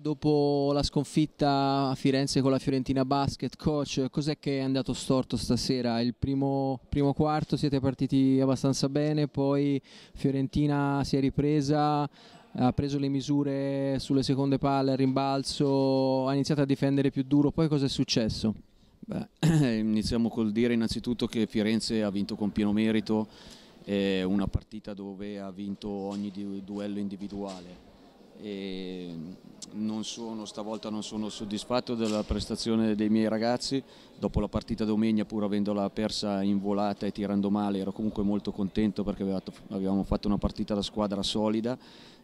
Dopo la sconfitta a Firenze con la Fiorentina Basket, coach, cos'è che è andato storto stasera? Il primo, primo, quarto siete partiti abbastanza bene, poi Fiorentina si è ripresa, ha preso le misure sulle seconde palle, al rimbalzo, ha iniziato a difendere più duro, poi cosa è successo? Beh, iniziamo col dire innanzitutto che Firenze ha vinto con pieno merito, è una partita dove ha vinto ogni duello individuale non sono, stavolta non sono soddisfatto della prestazione dei miei ragazzi, dopo la partita domenica pur avendola persa in volata e tirando male ero comunque molto contento perché avevamo fatto una partita da squadra solida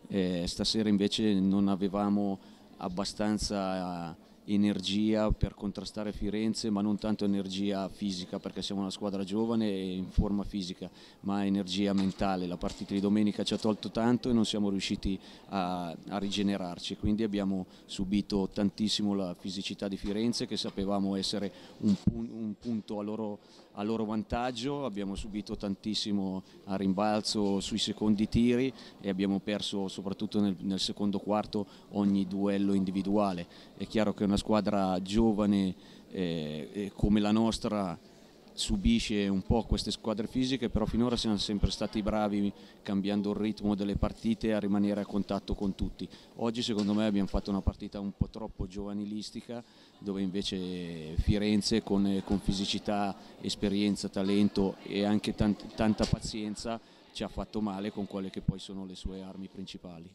e stasera invece non avevamo abbastanza energia per contrastare Firenze, ma non tanto energia fisica perché siamo una squadra giovane e in forma fisica, ma energia mentale. La partita di domenica ci ha tolto tanto e non siamo riusciti a, a rigenerarci, quindi abbiamo subito tantissimo la fisicità di Firenze che sapevamo essere un, un punto a loro, a loro vantaggio, abbiamo subito tantissimo a rimbalzo sui secondi tiri e abbiamo perso soprattutto nel, nel secondo quarto ogni duello individuale. È chiaro che una una squadra giovane eh, come la nostra subisce un po' queste squadre fisiche, però finora siamo sempre stati bravi cambiando il ritmo delle partite a rimanere a contatto con tutti. Oggi secondo me abbiamo fatto una partita un po' troppo giovanilistica, dove invece Firenze con, con fisicità, esperienza, talento e anche tant tanta pazienza ci ha fatto male con quelle che poi sono le sue armi principali.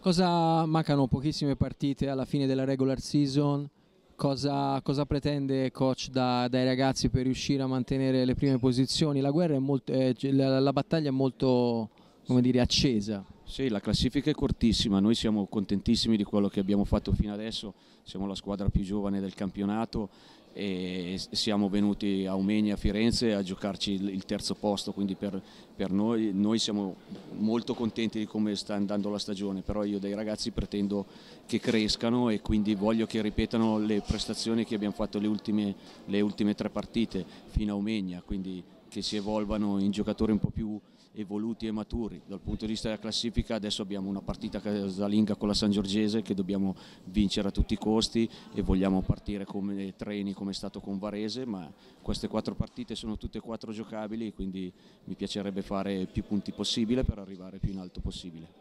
Cosa mancano pochissime partite alla fine della regular season? Cosa, cosa pretende coach da, dai ragazzi per riuscire a mantenere le prime posizioni? La, molto, eh, la, la battaglia è molto dire, accesa. Sì, la classifica è cortissima, noi siamo contentissimi di quello che abbiamo fatto fino adesso, siamo la squadra più giovane del campionato e siamo venuti a Omegna, a Firenze a giocarci il terzo posto, quindi per, per, noi, noi siamo molto contenti di come sta andando la stagione, però io dai ragazzi pretendo che crescano e quindi voglio che ripetano le prestazioni che abbiamo fatto le ultime, le ultime tre partite fino a Omegna, quindi che si evolvano in giocatori un po' più evoluti e maturi. Dal punto di vista della classifica adesso abbiamo una partita casalinga con la San Giorgese che dobbiamo vincere a tutti i costi e vogliamo partire come treni come è stato con Varese, ma queste quattro partite sono tutte e quattro giocabili quindi mi piacerebbe fare più punti possibile per arrivare più in alto possibile.